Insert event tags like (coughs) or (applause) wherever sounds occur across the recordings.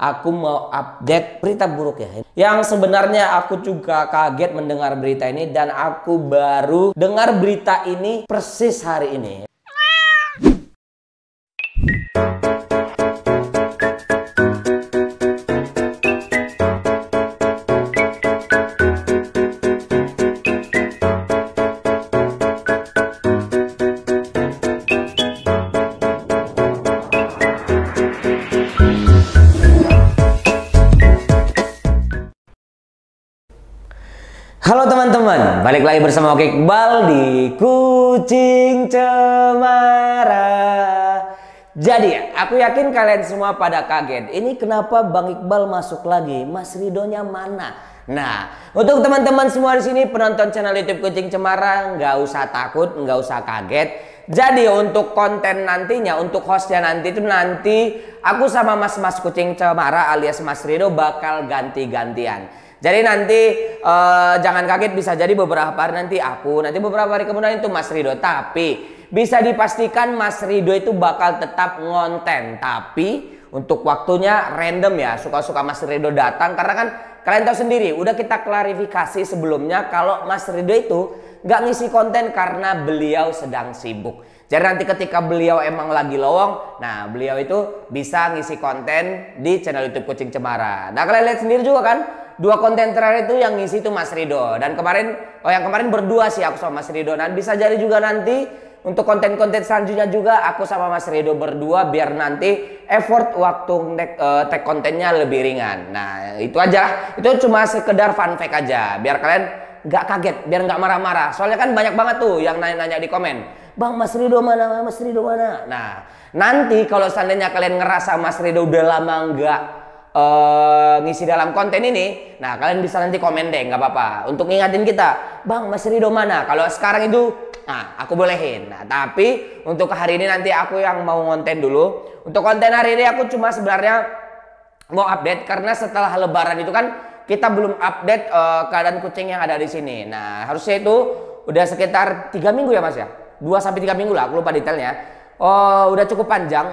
aku mau update berita buruk ya. Yang sebenarnya aku juga kaget mendengar berita ini dan aku baru dengar berita ini persis hari ini. balik lagi bersama Oke Iqbal di Kucing Cemara. Jadi, aku yakin kalian semua pada kaget. Ini kenapa Bang Iqbal masuk lagi? Mas Ridonya mana? Nah, untuk teman-teman semua di sini penonton channel YouTube Kucing Cemara, nggak usah takut, nggak usah kaget. Jadi untuk konten nantinya, untuk hostnya nanti itu nanti aku sama mas-mas Kucing Cemara alias Mas Rido bakal ganti-gantian. Jadi nanti eh, jangan kaget bisa jadi beberapa hari nanti aku, nanti beberapa hari kemudian itu Mas Rido. Tapi bisa dipastikan Mas Rido itu bakal tetap ngonten. Tapi untuk waktunya random ya, suka-suka Mas Rido datang karena kan kalian tahu sendiri, udah kita klarifikasi sebelumnya kalau Mas Rido itu nggak ngisi konten karena beliau sedang sibuk. Jadi nanti ketika beliau emang lagi lowong, nah beliau itu bisa ngisi konten di channel YouTube Kucing Cemara. Nah kalian lihat sendiri juga kan, dua konten terakhir itu yang ngisi itu Mas Rido dan kemarin oh yang kemarin berdua sih aku sama Mas Rido dan bisa jadi juga nanti untuk konten-konten selanjutnya juga aku sama Mas Rido berdua biar nanti effort waktu tek, uh, eh, kontennya lebih ringan. Nah itu aja lah. itu cuma sekedar fun fact aja biar kalian nggak kaget biar nggak marah-marah soalnya kan banyak banget tuh yang nanya-nanya di komen Bang Mas Rido mana Mas Rido mana nah nanti kalau seandainya kalian ngerasa Mas Rido udah lama nggak uh, ngisi dalam konten ini, nah kalian bisa nanti komen deh, nggak apa-apa. Untuk ngingatin kita, Bang Mas Rido mana? Kalau sekarang itu, nah aku bolehin. Nah tapi untuk hari ini nanti aku yang mau konten dulu. Untuk konten hari ini aku cuma sebenarnya mau update karena setelah Lebaran itu kan kita belum update uh, keadaan kucing yang ada di sini. Nah harusnya itu udah sekitar tiga minggu ya Mas ya, dua sampai tiga minggu lah, aku lupa detailnya. Oh, udah cukup panjang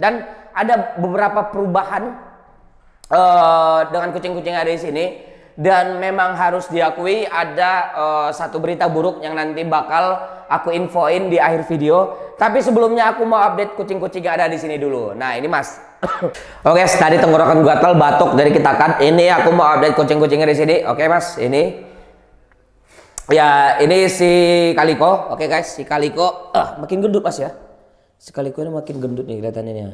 dan ada beberapa perubahan uh, dengan kucing-kucing yang ada di sini dan memang harus diakui ada uh, satu berita buruk yang nanti bakal aku infoin di akhir video. Tapi sebelumnya aku mau update kucing-kucing yang ada di sini dulu. Nah ini mas. (coughs) Oke, okay, tadi tenggorokan gatal batuk dari kita kan. Ini aku mau update kucing-kucingnya di sini. Oke okay, mas, ini ya ini si Kaliko. Oke okay, guys, si Kaliko. uh, makin gendut mas ya. Si Kaliko ini makin gendut nih kelihatannya. Ya.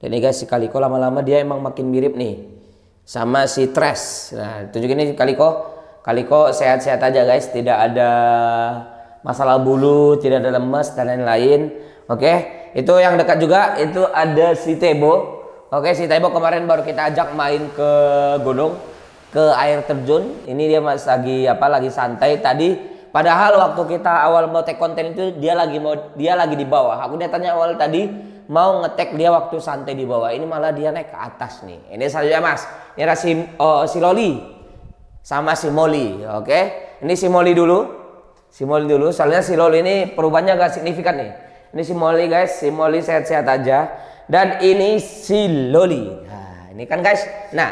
Dan ini guys si Kaliko lama-lama dia emang makin mirip nih sama si Tres. Nah, tunjukin ini Kaliko. Kaliko sehat-sehat aja guys, tidak ada masalah bulu, tidak ada lemes dan lain-lain. Oke, itu yang dekat juga itu ada si Tebo. Oke, si Tebo kemarin baru kita ajak main ke gunung, ke air terjun. Ini dia mas lagi apa lagi santai tadi Padahal waktu kita awal mau take konten itu dia lagi mau dia lagi di bawah. Aku dia tanya awal tadi mau ngetek dia waktu santai di bawah ini malah dia naik ke atas nih ini saja mas ini ada si, oh, si Loli sama si Molly, oke okay? ini si Molly dulu si Molly dulu soalnya si Loli ini perubahannya agak signifikan nih ini si Molly guys si Molly sehat-sehat aja dan ini si Loli nah, ini kan guys nah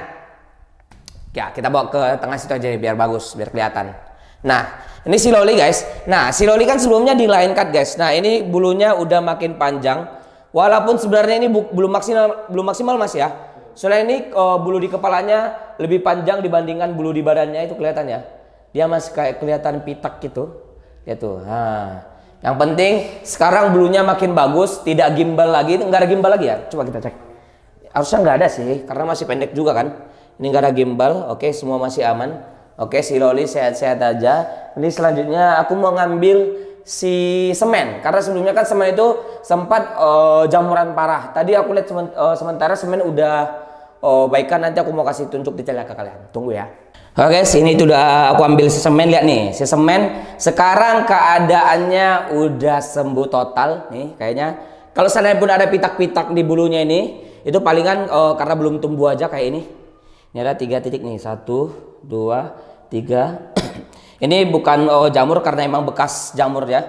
ya kita bawa ke tengah situ aja biar bagus biar kelihatan Nah, ini si Loli guys. Nah, si Loli kan sebelumnya di line cut guys. Nah, ini bulunya udah makin panjang. Walaupun sebenarnya ini belum maksimal belum maksimal Mas ya. Soalnya ini uh, bulu di kepalanya lebih panjang dibandingkan bulu di badannya itu kelihatannya. Dia masih kayak kelihatan pitak gitu. Ya tuh. Ha. Nah. Yang penting sekarang bulunya makin bagus, tidak gimbal lagi. Enggak ada gimbal lagi ya? Coba kita cek. Harusnya nggak ada sih, karena masih pendek juga kan. Ini nggak ada gimbal. Oke, semua masih aman. Oke, si Loli sehat-sehat aja. Ini selanjutnya aku mau ngambil si semen karena sebelumnya kan semen itu sempat uh, eh, jamuran parah. Tadi aku lihat semen, uh, sementara semen udah uh, eh, baikkan nanti aku mau kasih tunjuk detailnya ke kalian. Tunggu ya. Oke, okay, sini itu udah aku ambil si semen lihat nih. Si semen sekarang keadaannya udah sembuh total nih kayaknya. Kalau sana pun ada pitak-pitak di bulunya ini, itu palingan uh, karena belum tumbuh aja kayak ini. Ini ada tiga titik nih, satu, dua, tiga. (clears throat) Ini bukan oh, jamur karena emang bekas jamur ya.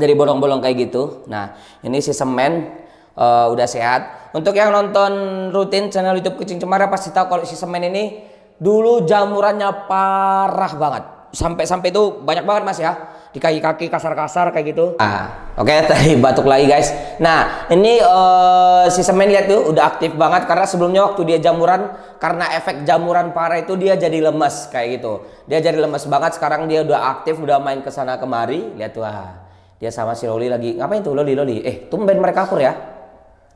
jadi bolong-bolong kayak gitu. Nah, ini si semen uh, udah sehat. Untuk yang nonton rutin channel YouTube Kucing Cemara pasti tahu kalau si semen ini dulu jamurannya parah banget. Sampai-sampai itu banyak banget Mas ya di kaki-kaki kasar-kasar kayak gitu. Ah, oke okay, (laughs) tadi batuk lagi guys. Nah, ini uh, si semen lihat tuh udah aktif banget karena sebelumnya waktu dia jamuran karena efek jamuran parah itu dia jadi lemes kayak gitu. Dia jadi lemes banget sekarang dia udah aktif udah main ke sana kemari. Lihat tuh ah. Dia sama si Loli lagi ngapain tuh Loli Loli? Eh, tumben mereka akur ya.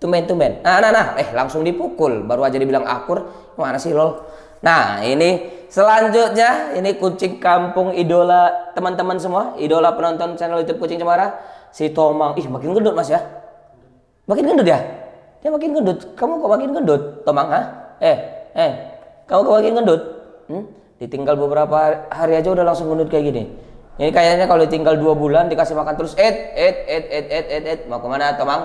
Tumben tumben. Nah, nah, nah, eh langsung dipukul baru aja dibilang akur. Mana sih Lol? Nah, ini selanjutnya ini kucing kampung idola teman-teman semua, idola penonton channel YouTube Kucing Cemara, si Tomang. Ih, makin gendut Mas ya. Makin gendut ya? Dia makin gendut. Kamu kok makin gendut, Tomang, ha? Eh, eh. Kamu kok makin gendut? Hmm? Ditinggal beberapa hari aja udah langsung gendut kayak gini. Ini kayaknya kalau ditinggal dua bulan dikasih makan terus, eh eh eh eh eh eh eh Mau kemana, Tomang?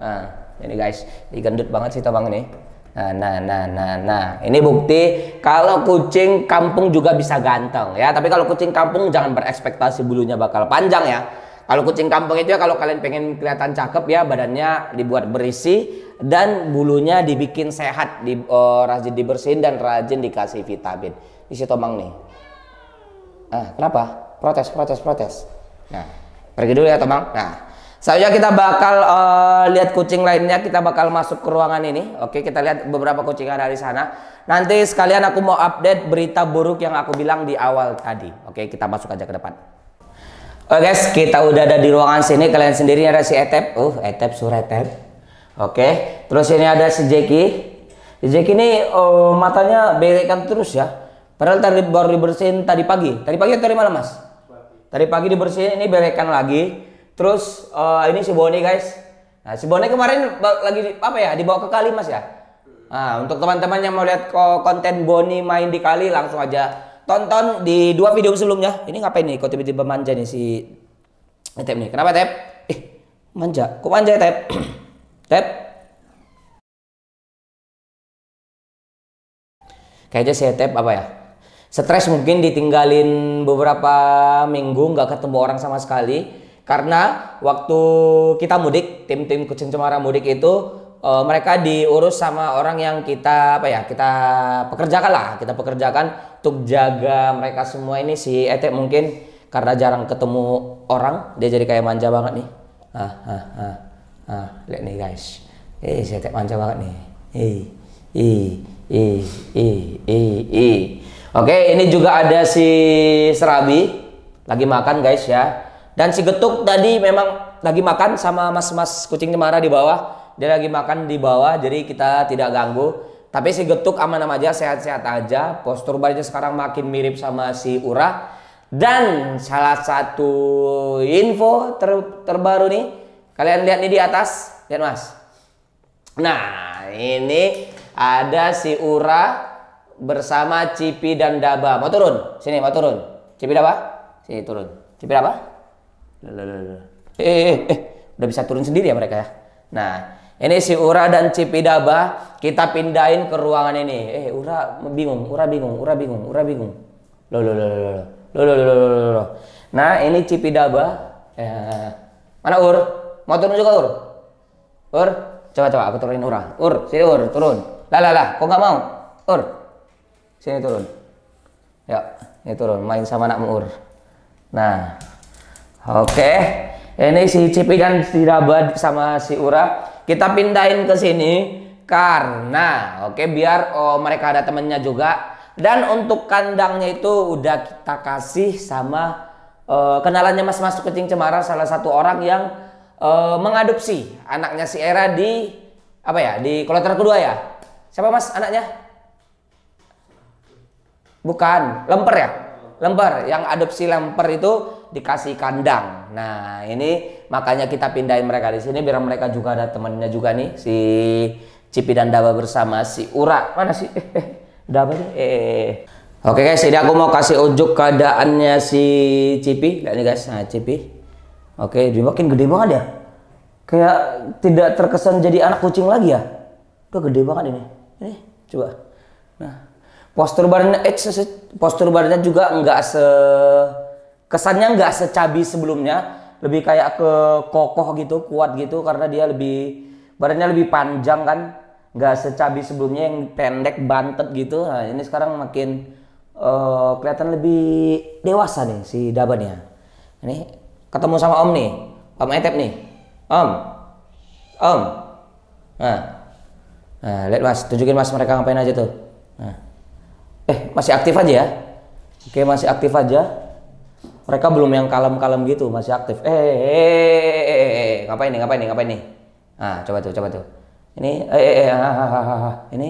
Nah, ini guys, digendut banget si Tomang ini. Nah, nah, nah, nah, nah. Ini bukti kalau kucing kampung juga bisa ganteng ya. Tapi kalau kucing kampung jangan berekspektasi bulunya bakal panjang ya. Kalau kucing kampung itu ya kalau kalian pengen kelihatan cakep ya badannya dibuat berisi dan bulunya dibikin sehat, di, oh, rajin dibersihin dan rajin dikasih vitamin. Isi tomang nih. Ah, kenapa? Protes, protes, protes. Nah, pergi dulu ya tomang. Nah, saya kita bakal uh, lihat kucing lainnya, kita bakal masuk ke ruangan ini. Oke, kita lihat beberapa kucing ada di sana. Nanti sekalian aku mau update berita buruk yang aku bilang di awal tadi. Oke, kita masuk aja ke depan. Oke eh, guys, kita udah ada di ruangan sini. Kalian sendiri ada si Etep. Uh, Etep suretep. Oke, terus ini ada si Jeki. Si Jeki ini uh, matanya berikan terus ya. Padahal tadi baru dibersihin tadi pagi. Tadi pagi atau tadi malam, Mas? Tadi pagi dibersihin, ini berikan lagi. Terus uh, ini si Boni guys. Nah, si Boni kemarin lagi di, apa ya? Dibawa ke kali Mas ya. Nah, untuk teman-teman yang mau lihat konten Boni main di kali langsung aja tonton di dua video sebelumnya. Ini ngapain nih? Kok tiba-tiba manja nih si eh, Tep nih? Kenapa Tep? Eh, manja. Kok manja ya Tep? (clears throat) tep? Kayaknya si Tep apa ya? Stres mungkin ditinggalin beberapa minggu nggak ketemu orang sama sekali karena waktu kita mudik, tim-tim kucing cemara mudik itu uh, mereka diurus sama orang yang kita apa ya kita pekerjakan lah kita pekerjakan untuk jaga mereka semua ini si etek mungkin karena jarang ketemu orang dia jadi kayak manja banget nih ah ah ah ah lihat nih guys eh si etek manja banget nih eh eh eh eh eh eh oke ini juga ada si Serabi lagi makan guys ya dan si Getuk tadi memang lagi makan sama mas-mas kucing cemara di bawah. Dia lagi makan di bawah, jadi kita tidak ganggu. Tapi si Getuk aman aja, sehat-sehat aja. Postur badannya sekarang makin mirip sama si Ura. Dan salah satu info ter terbaru nih, kalian lihat nih di atas, lihat mas. Nah, ini ada si Ura bersama Cipi dan Daba. Mau turun? Sini, mau turun. Cipi Daba? Sini turun. Cipi Daba? Eh, eh, eh, eh, udah bisa turun sendiri ya mereka ya. Nah, ini si Ura dan Cipidaba kita pindahin ke ruangan ini. Eh, Ura bingung, Ura bingung, Ura bingung, Ura bingung. Lo lo lo lo lo lo lo lo lo lo. Nah, ini Cipidaba. Eh, ya. mana Ur? Mau turun juga Ur? Ur, coba coba aku turunin Ura. Ur, sini Ur, turun. Lah lah lah, kok nggak mau? Ur, sini turun. Ya, ini turun. Main sama anak Ur. Nah, Oke, ini si Cipi kan dirabat sama si Ura. Kita pindahin ke sini karena oke biar oh, mereka ada temennya juga. Dan untuk kandangnya itu udah kita kasih sama uh, kenalannya Mas Mas Kucing Cemara salah satu orang yang uh, mengadopsi anaknya si Era di apa ya di kloter kedua ya. Siapa Mas anaknya? Bukan, Lemper ya? Lemper yang adopsi Lemper itu dikasih kandang. Nah, ini makanya kita pindahin mereka di sini biar mereka juga ada temannya juga nih si Cipi dan Daba bersama si Ura. Mana sih? Eh, eh Daba nih. Eh, eh, eh. Oke guys, jadi aku mau kasih unjuk keadaannya si Cipi. Lihat nih guys, nah Cipi. Oke, okay, dia makin gede banget ya. Kayak tidak terkesan jadi anak kucing lagi ya. Udah gede banget ini. Ini coba. Nah, postur badannya eh, postur badannya juga enggak se kesannya nggak secabi sebelumnya lebih kayak ke kokoh gitu kuat gitu karena dia lebih badannya lebih panjang kan nggak secabi sebelumnya yang pendek bantet gitu nah ini sekarang makin uh, kelihatan lebih dewasa nih si Daban ya. ini ketemu sama Om nih Om Etep nih Om Om nah, nah lihat mas tunjukin mas mereka ngapain aja tuh nah. eh masih aktif aja ya oke masih aktif aja mereka belum yang kalem-kalem gitu masih aktif eh eh eh, eh eh, eh, eh, eh, ngapain nih ngapain nih ngapain nih nah coba tuh coba tuh ini eh, eh, eh ah, ah, ah, ini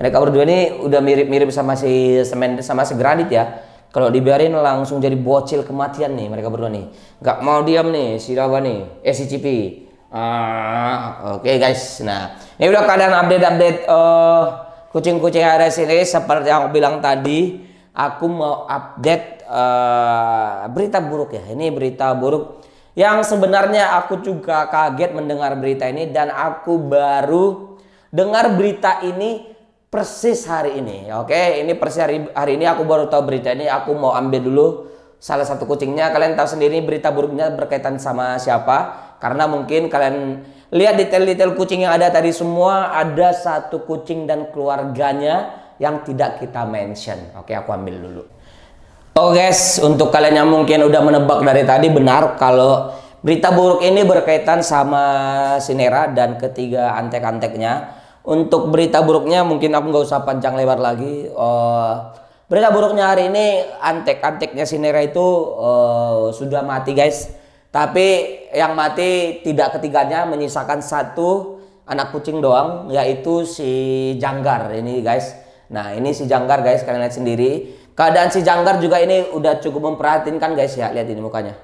mereka berdua ini udah mirip-mirip sama si semen sama si granit ya kalau dibiarin langsung jadi bocil kematian nih mereka berdua nih nggak mau diam nih si Rawa nih eh si Cipi ah, oke okay guys nah ini udah keadaan update-update uh, kucing-kucing RS ini seperti yang aku bilang tadi aku mau update uh, berita buruk ya. Ini berita buruk yang sebenarnya aku juga kaget mendengar berita ini dan aku baru dengar berita ini persis hari ini. Oke, ini persis hari, hari ini aku baru tahu berita ini. Aku mau ambil dulu salah satu kucingnya. Kalian tahu sendiri berita buruknya berkaitan sama siapa? Karena mungkin kalian lihat detail-detail kucing yang ada tadi semua ada satu kucing dan keluarganya yang tidak kita mention. Oke, aku ambil dulu. Oh guys, untuk kalian yang mungkin udah menebak dari tadi benar kalau berita buruk ini berkaitan sama Sinera dan ketiga antek-anteknya. Untuk berita buruknya mungkin aku nggak usah panjang lebar lagi. Uh, berita buruknya hari ini antek-anteknya Sinera itu uh, sudah mati guys. Tapi yang mati tidak ketiganya menyisakan satu anak kucing doang yaitu si Janggar ini guys Nah ini si Janggar guys kalian lihat sendiri. Keadaan si Janggar juga ini udah cukup memperhatinkan guys ya. Lihat ini mukanya.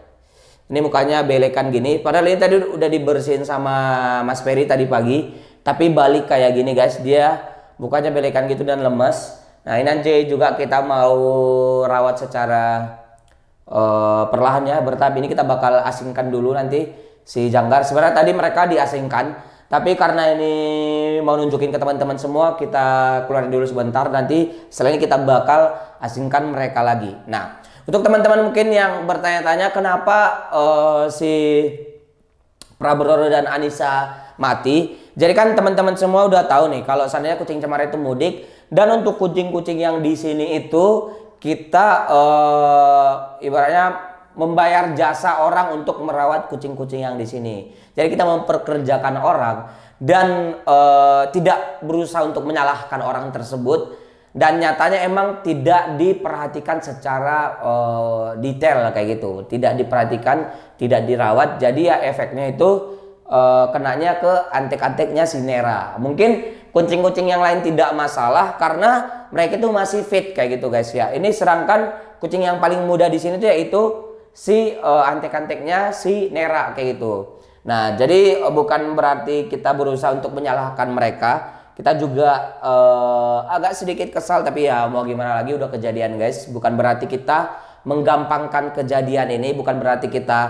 Ini mukanya belekan gini. Padahal ini tadi udah dibersihin sama Mas Ferry tadi pagi. Tapi balik kayak gini guys. Dia mukanya belekan gitu dan lemes. Nah ini nanti juga kita mau rawat secara uh, perlahan ya bertahap ini kita bakal asingkan dulu nanti si Janggar Sebenarnya tadi mereka diasingkan tapi karena ini mau nunjukin ke teman-teman semua, kita keluarin dulu sebentar. Nanti selain kita bakal asingkan mereka lagi. Nah, untuk teman-teman mungkin yang bertanya-tanya kenapa uh, si Prabowo dan Anissa mati. Jadi kan teman-teman semua udah tahu nih kalau seandainya kucing cemara itu mudik dan untuk kucing-kucing yang di sini itu kita uh, ibaratnya membayar jasa orang untuk merawat kucing-kucing yang di sini. Jadi kita memperkerjakan orang dan e, tidak berusaha untuk menyalahkan orang tersebut dan nyatanya emang tidak diperhatikan secara e, detail kayak gitu, tidak diperhatikan, tidak dirawat. Jadi ya efeknya itu e, kenanya ke antek-anteknya Sinera. Mungkin kucing-kucing yang lain tidak masalah karena mereka itu masih fit kayak gitu guys ya. Ini serangkan kucing yang paling muda di sini tuh yaitu si uh, eh, antek-anteknya si Nera kayak gitu. Nah, jadi uh, bukan berarti kita berusaha untuk menyalahkan mereka. Kita juga uh, agak sedikit kesal tapi ya mau gimana lagi udah kejadian guys. Bukan berarti kita menggampangkan kejadian ini, bukan berarti kita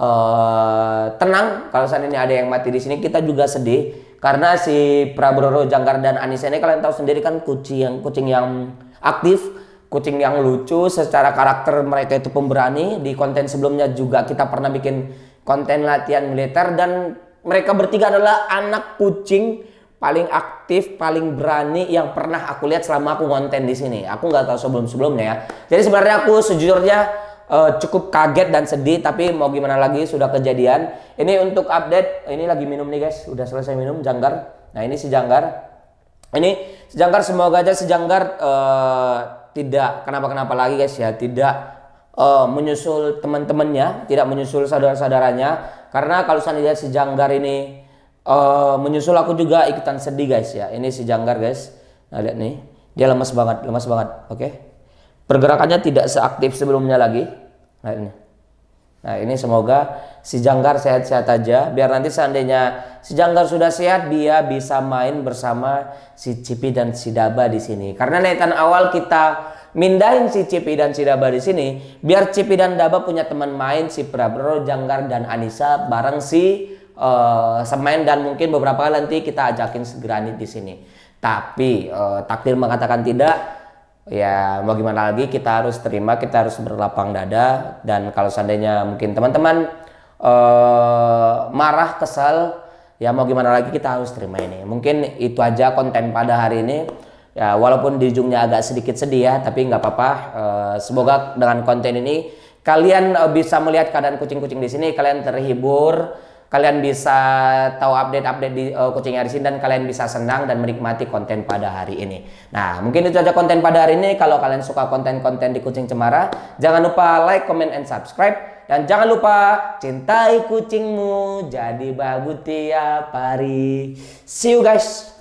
uh, tenang kalau seandainya ada yang mati di sini kita juga sedih karena si Prabowo, Jangkar dan Anis ini kalian tahu sendiri kan kucing yang kucing yang aktif kucing yang lucu secara karakter mereka itu pemberani di konten sebelumnya juga kita pernah bikin konten latihan militer dan mereka bertiga adalah anak kucing paling aktif paling berani yang pernah aku lihat selama aku konten di sini aku nggak tahu sebelum sebelumnya ya jadi sebenarnya aku sejujurnya uh, cukup kaget dan sedih tapi mau gimana lagi sudah kejadian ini untuk update ini lagi minum nih guys udah selesai minum janggar nah ini si janggar ini si janggar semoga aja si janggar uh, tidak kenapa-kenapa lagi guys ya, tidak uh, menyusul teman-temannya, tidak menyusul saudara-saudaranya karena kalau seandainya si janggar ini uh, menyusul aku juga ikutan sedih guys ya. Ini si janggar guys. Nah, lihat nih, dia lemas banget, lemas banget, oke. Okay? Pergerakannya tidak seaktif sebelumnya lagi. Nah, ini. Nah ini semoga si Janggar sehat-sehat aja biar nanti seandainya si Janggar sudah sehat dia bisa main bersama si Cipi dan si Daba di sini. Karena niatan awal kita mindahin si Cipi dan si Daba di sini biar Cipi dan Daba punya teman main si Prabro, Janggar dan Anissa bareng si uh, Semen dan mungkin beberapa nanti kita ajakin segera Granit di sini. Tapi uh, takdir mengatakan tidak ya mau gimana lagi kita harus terima kita harus berlapang dada dan kalau seandainya mungkin teman-teman uh, marah kesal ya mau gimana lagi kita harus terima ini mungkin itu aja konten pada hari ini ya walaupun di ujungnya agak sedikit sedih ya tapi nggak apa-apa uh, semoga dengan konten ini kalian eh, bisa melihat keadaan kucing-kucing di sini kalian terhibur kalian bisa tahu update-update di uh, eh, Kucing Arisin dan kalian bisa senang dan menikmati konten pada hari ini. Nah, mungkin itu saja konten pada hari ini. Kalau kalian suka konten-konten di Kucing Cemara, jangan lupa like, comment, and subscribe. Dan jangan lupa cintai kucingmu, jadi bagus tiap hari. See you guys.